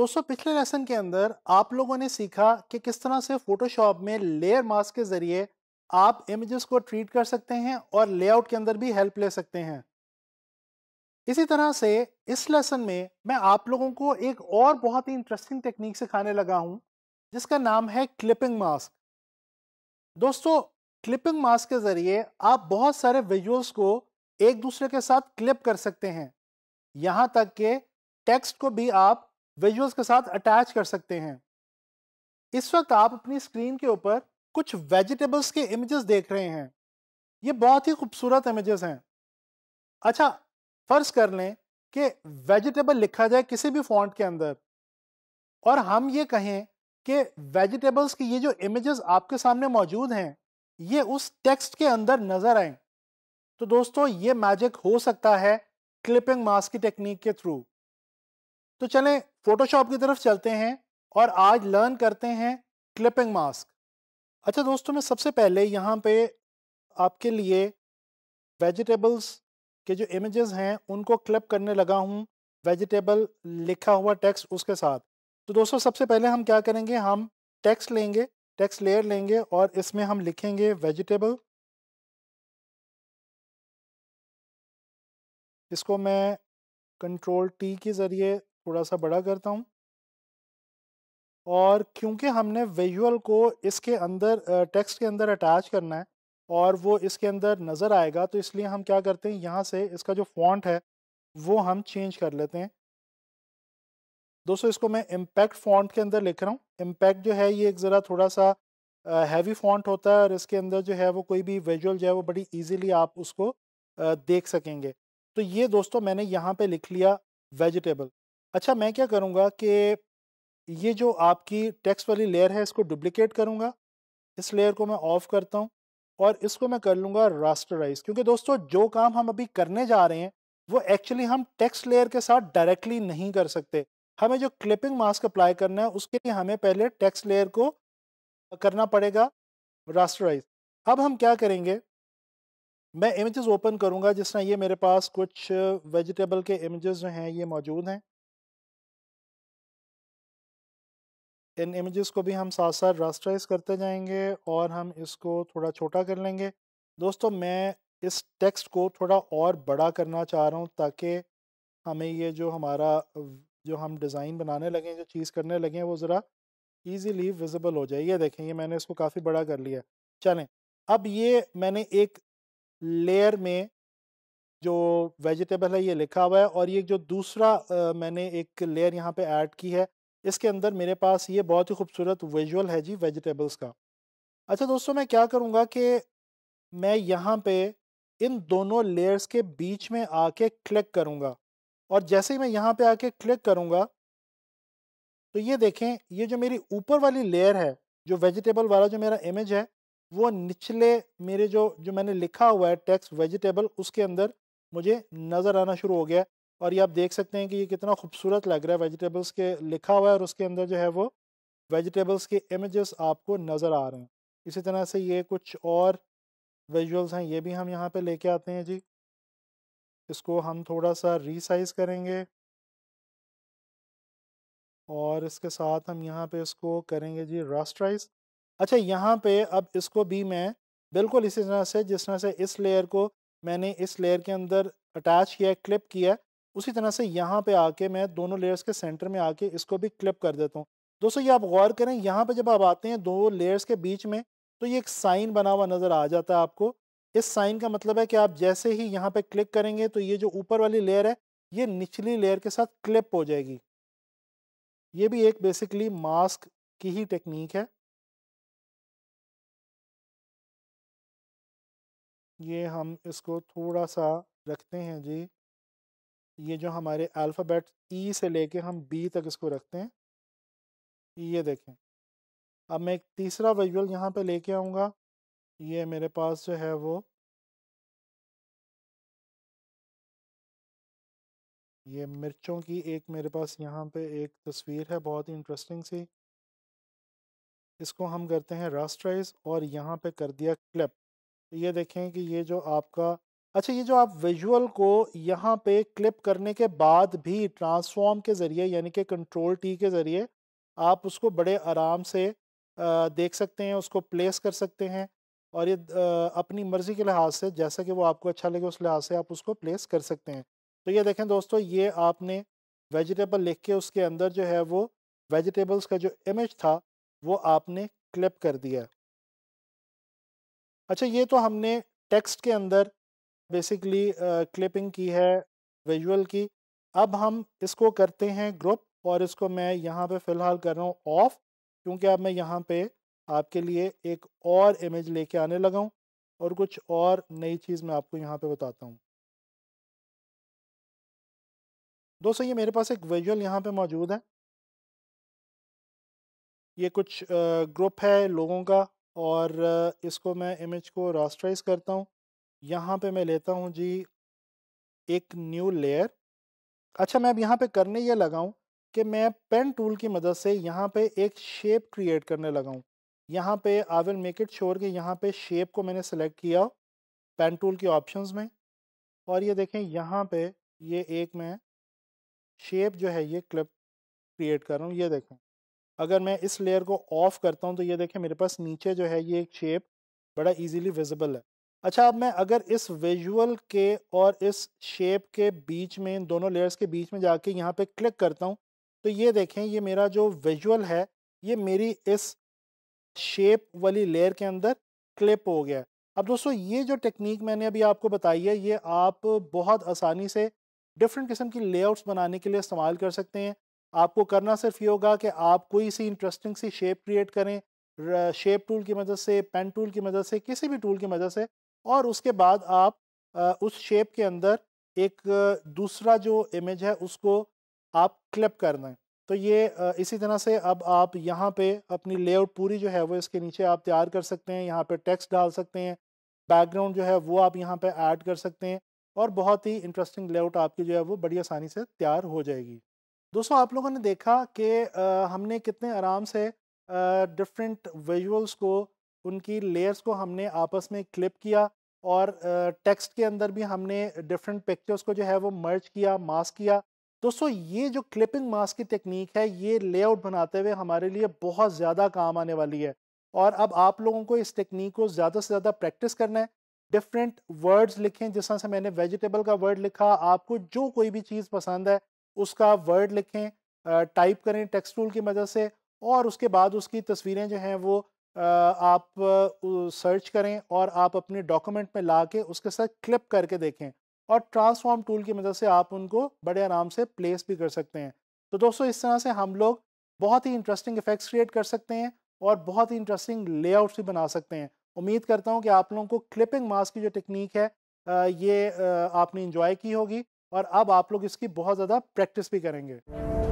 दोस्तों पिछले लेसन के अंदर आप लोगों ने सीखा कि किस तरह से फोटोशॉप में लेयर मास्क के ज़रिए आप इमेजेस को ट्रीट कर सकते हैं और लेआउट के अंदर भी हेल्प ले सकते हैं इसी तरह से इस लेसन में मैं आप लोगों को एक और बहुत ही इंटरेस्टिंग टेक्निक सिखाने लगा हूँ जिसका नाम है क्लिपिंग मास्क दोस्तों क्लिपिंग मास्क के ज़रिए आप बहुत सारे विजुअल्स को एक दूसरे के साथ क्लिप कर सकते हैं यहाँ तक के टेक्स्ट को भी आप विजुअल्स के साथ अटैच कर सकते हैं इस वक्त आप अपनी स्क्रीन के ऊपर कुछ वेजिटेबल्स के इमेजेस देख रहे हैं ये बहुत ही खूबसूरत इमेजेस हैं अच्छा फर्ज कर लें कि वेजिटेबल लिखा जाए किसी भी फॉन्ट के अंदर और हम ये कहें कि वेजिटेबल्स की ये जो इमेजेस आपके सामने मौजूद हैं ये उस टेक्स्ट के अंदर नज़र आए तो दोस्तों ये मैजिक हो सकता है क्लिपिंग मास्क की टेक्निक के थ्रू तो चलें फोटोशॉप की तरफ चलते हैं और आज लर्न करते हैं क्लिपिंग मास्क अच्छा दोस्तों मैं सबसे पहले यहाँ पे आपके लिए वेजिटेबल्स के जो इमेजेस हैं उनको क्लिप करने लगा हूँ वेजिटेबल लिखा हुआ टेक्स्ट उसके साथ तो दोस्तों सबसे पहले हम क्या करेंगे हम टेक्स्ट लेंगे टेक्स्ट लेयर लेंगे और इसमें हम लिखेंगे वेजिटेबल इसको मैं कंट्रोल टी के ज़रिए थोड़ा सा बड़ा करता हूँ और क्योंकि हमने विजुअल को इसके अंदर टेक्स्ट के अंदर अटैच करना है और वो इसके अंदर नज़र आएगा तो इसलिए हम क्या करते हैं यहाँ से इसका जो फॉन्ट है वो हम चेंज कर लेते हैं दोस्तों इसको मैं इम्पैक्ट फॉन्ट के अंदर लिख रहा हूँ इम्पैक्ट जो है ये एक ज़रा थोड़ा सा हैवी फॉन्ट होता है और इसके अंदर जो है वो कोई भी विजुअल जो है वो बड़ी ईजीली आप उसको देख सकेंगे तो ये दोस्तों मैंने यहाँ पे लिख लिया वेजिटेबल अच्छा मैं क्या करूँगा कि ये जो आपकी टेक्स्ट वाली लेयर है इसको डुप्लिकेट करूँगा इस लेयर को मैं ऑफ करता हूँ और इसको मैं कर लूँगा रास्टराइज क्योंकि दोस्तों जो काम हम अभी करने जा रहे हैं वो एक्चुअली हम टेक्स्ट लेयर के साथ डायरेक्टली नहीं कर सकते हमें जो क्लिपिंग मास्क अप्लाई करना है उसके लिए हमें पहले टेक्स्ट लेयर को करना पड़ेगा रास्टराइज अब हम क्या करेंगे मैं इमेजेस ओपन करूंगा जिस तरह ये मेरे पास कुछ वेजिटेबल के इमेजेस जो हैं ये मौजूद हैं इन इमेजेस को भी हम साथ साथ रास्टराइज करते जाएंगे और हम इसको थोड़ा छोटा कर लेंगे दोस्तों मैं इस टेक्स्ट को थोड़ा और बड़ा करना चाह रहा हूँ ताकि हमें ये जो हमारा जो हम डिज़ाइन बनाने लगे जो चीज़ करने लगे वो ज़रा ईजीली विजिबल हो जाए ये देखें ये मैंने इसको काफ़ी बड़ा कर लिया चलें अब ये मैंने एक लेयर में जो वेजिटेबल है ये लिखा हुआ है और ये जो दूसरा आ, मैंने एक लेयर यहाँ पे ऐड की है इसके अंदर मेरे पास ये बहुत ही खूबसूरत विजुअल है जी वेजिटेबल्स का अच्छा दोस्तों मैं क्या करूँगा कि मैं यहाँ पे इन दोनों लेयर्स के बीच में आके क्लिक करूँगा और जैसे ही मैं यहाँ पे आके क्लिक करूँगा तो ये देखें ये जो मेरी ऊपर वाली लेयर है जो वेजिटेबल वाला जो मेरा इमेज है वो निचले मेरे जो जो मैंने लिखा हुआ है टेक्स्ट वेजिटेबल उसके अंदर मुझे नज़र आना शुरू हो गया और ये आप देख सकते हैं कि ये कितना खूबसूरत लग रहा है वेजिटेबल्स के लिखा हुआ है और उसके अंदर जो है वो वेजिटेबल्स के इमेजेस आपको नज़र आ रहे हैं इसी तरह से ये कुछ और विजुअल्स हैं ये भी हम यहाँ पे लेके आते हैं जी इसको हम थोड़ा सा रीसाइज करेंगे और इसके साथ हम यहाँ पे इसको करेंगे जी रास्ट्राइज अच्छा यहाँ पे अब इसको भी मैं बिल्कुल इसी तरह से जिस तरह से इस लेयर को मैंने इस लेयर के अंदर अटैच किया क्लिप किया उसी तरह से यहाँ पे आके मैं दोनों लेयर्स के सेंटर में आके इसको भी क्लिप कर देता हूँ दोस्तों ये आप गौर करें यहाँ पे जब आप आते हैं दो लेयर्स के बीच में तो ये एक साइन बना हुआ नज़र आ जाता है आपको इस साइन का मतलब है कि आप जैसे ही यहाँ पे क्लिक करेंगे तो ये जो ऊपर वाली लेयर है ये निचली लेयर के साथ क्लिप हो जाएगी ये भी एक बेसिकली मास्क की ही टेक्निक है ये हम इसको थोड़ा सा रखते हैं जी ये जो हमारे अल्फ़ाबेट ई e से लेके हम बी तक इसको रखते हैं ये देखें अब मैं एक तीसरा विजुअल यहाँ पे लेके आऊँगा ये मेरे पास जो है वो ये मिर्चों की एक मेरे पास यहाँ पे एक तस्वीर है बहुत ही इंटरेस्टिंग सी इसको हम करते हैं रास्ट्राइज और यहाँ पे कर दिया क्लिप ये देखें कि ये जो आपका अच्छा ये जो आप विजुअल को यहाँ पे क्लिप करने के बाद भी ट्रांसफॉर्म के ज़रिए यानी कि कंट्रोल टी के ज़रिए आप उसको बड़े आराम से देख सकते हैं उसको प्लेस कर सकते हैं और ये अपनी मर्ज़ी के लिहाज से जैसा कि वो आपको अच्छा लगे उस लिहाज से आप उसको प्लेस कर सकते हैं तो ये देखें दोस्तों ये आपने वेजिटेबल लिख के उसके अंदर जो है वो वेजिटेबल्स का जो इमेज था वो आपने क्लिप कर दिया अच्छा ये तो हमने टेक्स्ट के अंदर बेसिकली क्लिपिंग uh, की है विजुअल की अब हम इसको करते हैं ग्रुप और इसको मैं यहाँ पे फ़िलहाल कर रहा हूँ ऑफ़ क्योंकि अब मैं यहाँ पे आपके लिए एक और इमेज लेके आने लगा हूँ और कुछ और नई चीज़ मैं आपको यहाँ पे बताता हूँ दोस्तों ये मेरे पास एक विजुअल यहाँ पे मौजूद है ये कुछ ग्रुप है लोगों का और इसको मैं इमेज को रास्टराइज करता हूँ यहाँ पे मैं लेता हूँ जी एक न्यू लेयर अच्छा मैं अब यहाँ पे करने ये लगा हूँ कि मैं पेन टूल की मदद से यहाँ पे एक शेप क्रिएट करने लगा हूँ यहाँ पे I will make it sure कि यहाँ पे शेप को मैंने सेलेक्ट किया पेन टूल के ऑप्शंस में और ये देखें यहाँ पे ये एक मैं शेप जो है ये क्लिप क्रिएट कर रहा हूँ ये देखें अगर मैं इस लेयर को ऑफ करता हूँ तो ये देखें मेरे पास नीचे जो है ये एक शेप बड़ा इजीली विजिबल है अच्छा अब मैं अगर इस विजुअल के और इस शेप के बीच में इन दोनों लेयर्स के बीच में जाके यहाँ पे क्लिक करता हूँ तो ये देखें ये मेरा जो विजुअल है ये मेरी इस शेप वाली लेयर के अंदर क्लिप हो गया अब दोस्तों ये जो टेक्निक मैंने अभी आपको बताई है ये आप बहुत आसानी से डिफरेंट किस्म की लेआउट्स बनाने के लिए इस्तेमाल कर सकते हैं आपको करना सिर्फ ये होगा कि आप कोई सी इंटरेस्टिंग सी शेप क्रिएट करें शेप टूल की मदद से पेन टूल की मदद से किसी भी टूल की मदद से और उसके बाद आप उस शेप के अंदर एक दूसरा जो इमेज है उसको आप क्लिप करना है तो ये इसी तरह से अब आप यहाँ पे अपनी लेआउट पूरी जो है वो इसके नीचे आप तैयार कर सकते हैं यहाँ पे टेक्स्ट डाल सकते हैं बैकग्राउंड जो है वो आप यहाँ पे ऐड कर सकते हैं और बहुत ही इंटरेस्टिंग लेआउट आपकी जो है वो बड़ी आसानी से तैयार हो जाएगी दोस्तों आप लोगों ने देखा कि हमने कितने आराम से डिफरेंट विजुअल्स को उनकी लेयर्स को हमने आपस में क्लिप किया और टेक्स्ट के अंदर भी हमने डिफरेंट पिक्चर्स को जो है वो मर्ज किया मास्क किया दोस्तों ये जो क्लिपिंग मास्क की टेक्निक है ये लेआउट बनाते हुए हमारे लिए बहुत ज़्यादा काम आने वाली है और अब आप लोगों को इस टेक्निक को ज़्यादा से ज़्यादा प्रैक्टिस करना है डिफरेंट वर्ड्स लिखें जिस तरह से मैंने वेजिटेबल का वर्ड लिखा आपको जो कोई भी चीज़ पसंद है उसका वर्ड लिखें टाइप करें टेक्स्ट टूल की मदद से और उसके बाद उसकी तस्वीरें जो हैं वो आप सर्च करें और आप अपने डॉक्यूमेंट में ला के उसके साथ क्लिप करके देखें और ट्रांसफॉर्म टूल की मदद से आप उनको बड़े आराम से प्लेस भी कर सकते हैं तो दोस्तों इस तरह से हम लोग बहुत ही इंटरेस्टिंग इफेक्ट्स क्रिएट कर सकते हैं और बहुत ही इंटरेस्टिंग लेआउट्स भी बना सकते हैं उम्मीद करता हूँ कि आप लोगों को क्लिपिंग मास्क की जो टेक्निक है ये आपने इंजॉय की होगी और अब आप लोग इसकी बहुत ज़्यादा प्रैक्टिस भी करेंगे